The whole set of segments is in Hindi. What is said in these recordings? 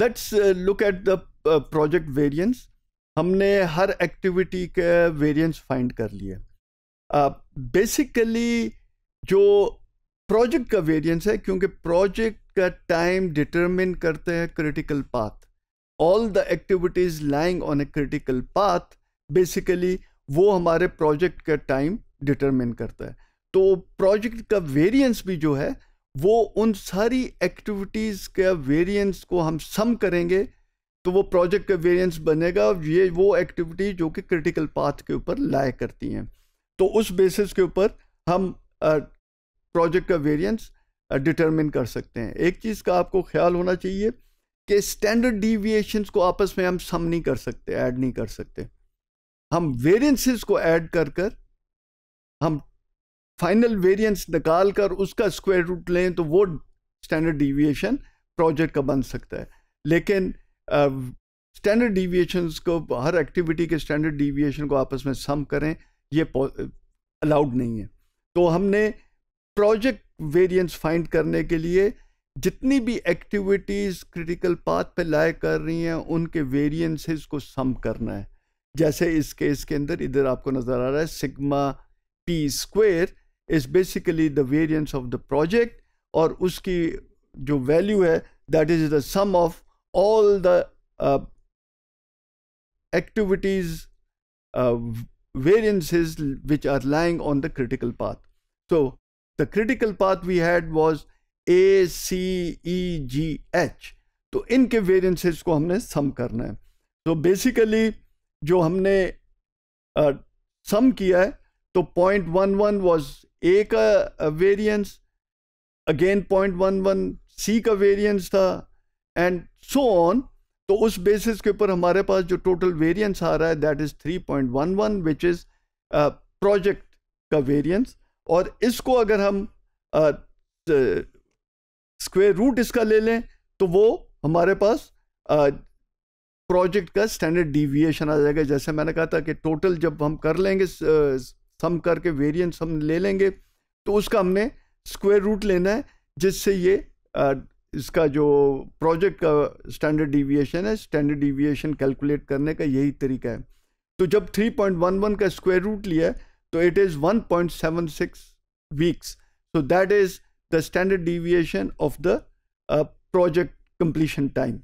Let's look at the project variance हमने हर एक्टिविटी के वेरिएंस फाइंड कर लिए बेसिकली uh, जो प्रोजेक्ट का वेरिएंस है क्योंकि प्रोजेक्ट का टाइम डिटरमिन करते हैं critical path all the activities lying on a critical path basically वो हमारे प्रोजेक्ट का टाइम डिटरमिन करता है तो प्रोजेक्ट का वेरिएंस भी जो है वो उन सारी एक्टिविटीज़ के वेरिएंस को हम सम करेंगे तो वो प्रोजेक्ट का वेरिएंस बनेगा ये वो एक्टिविटी जो कि क्रिटिकल पाथ के ऊपर लाए करती हैं तो उस बेसिस के ऊपर हम प्रोजेक्ट का वेरिएंस डिटरमिन कर सकते हैं एक चीज़ का आपको ख्याल होना चाहिए कि स्टैंडर्ड डिविएशंस को आपस में हम सम नहीं कर सकते ऐड नहीं कर सकते हम वेरियंसिस को ऐड कर कर हम फाइनल वेरिएंस निकाल कर उसका स्क्वायर रूट लें तो वो स्टैंडर्ड डिविएशन प्रोजेक्ट का बन सकता है लेकिन स्टैंडर्ड uh, डिविएशंस को हर एक्टिविटी के स्टैंडर्ड डिविएशन को आपस में सम करें ये अलाउड नहीं है तो हमने प्रोजेक्ट वेरिएंस फाइंड करने के लिए जितनी भी एक्टिविटीज़ क्रिटिकल पाथ पे लाए कर रही हैं उनके वेरिएंसेस को सम करना है जैसे इस केस के अंदर इधर आपको नज़र आ रहा है sigma P square is basically the variance of the project or uski jo value hai that is the sum of all the uh, activities uh, variances which are lying on the critical path. So the critical path we had was A, C, E, G, H. to inke variances ko humne sum karna hai. so basically jo humne uh, sum किया hai, तो 0.11 was ए का variance again point one one C का वेरिएंस था एंड सो ऑन तो उस बेसिस के ऊपर हमारे पास जो टोटल वेरिएंस आ रहा है that is three point one one which is project का वेरिएंस और इसको अगर हम स्क्वेयर uh, रूट इसका ले लें तो वो हमारे पास प्रोजेक्ट uh, का स्टैंडर्ड डिविएशन आ जाएगा जैसे मैंने कहा था कि टोटल जब हम कर लेंगे uh, सम करके वेरिएंस हम ले लेंगे तो उसका हमने स्क्वायर रूट लेना है जिससे ये आ, इसका जो प्रोजेक्ट का स्टैंडर्ड डिविएशन है स्टैंडर्ड डिविएशन कैलकुलेट करने का यही तरीका है तो जब 3.11 का स्क्वायर रूट लिया तो it is 1.76 weeks so that is the standard deviation of the project completion time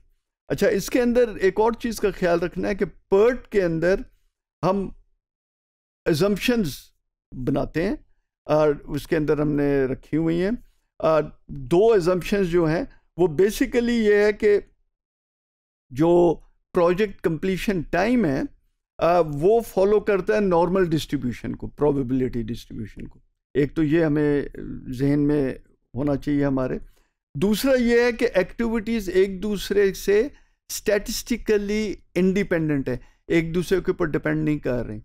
अच्छा इसके अंदर एक और चीज़ का ख्याल रखना है कि पर्ट के अंदर हम एजम्पन्स बनाते हैं और उसके अंदर हमने रखी हुई हैं दो एजम्पन्स जो हैं वो बेसिकली ये है कि जो प्रोजेक्ट कंप्लीशन टाइम है वो फॉलो करता है नॉर्मल डिस्ट्रीब्यूशन को प्रोबेबिलिटी डिस्ट्रीब्यूशन को एक तो ये हमें जहन में होना चाहिए हमारे दूसरा ये है कि एक्टिविटीज़ एक दूसरे से स्टैटिस्टिकली इंडिपेंडेंट है एक दूसरे के ऊपर डिपेंड नहीं कर रही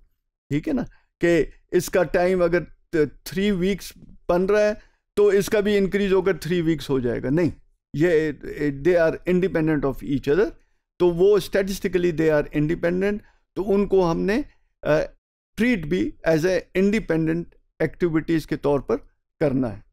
ठीक है ना कि इसका टाइम अगर थ्री वीक्स बन रहा है तो इसका भी इंक्रीज होकर थ्री वीक्स हो जाएगा नहीं ये they are independent of each other तो वो स्टैटिस्टिकली दे आर इंडिपेंडेंट तो उनको हमने ट्रीट भी एज ए इंडिपेंडेंट एक्टिविटीज़ के तौर पर करना है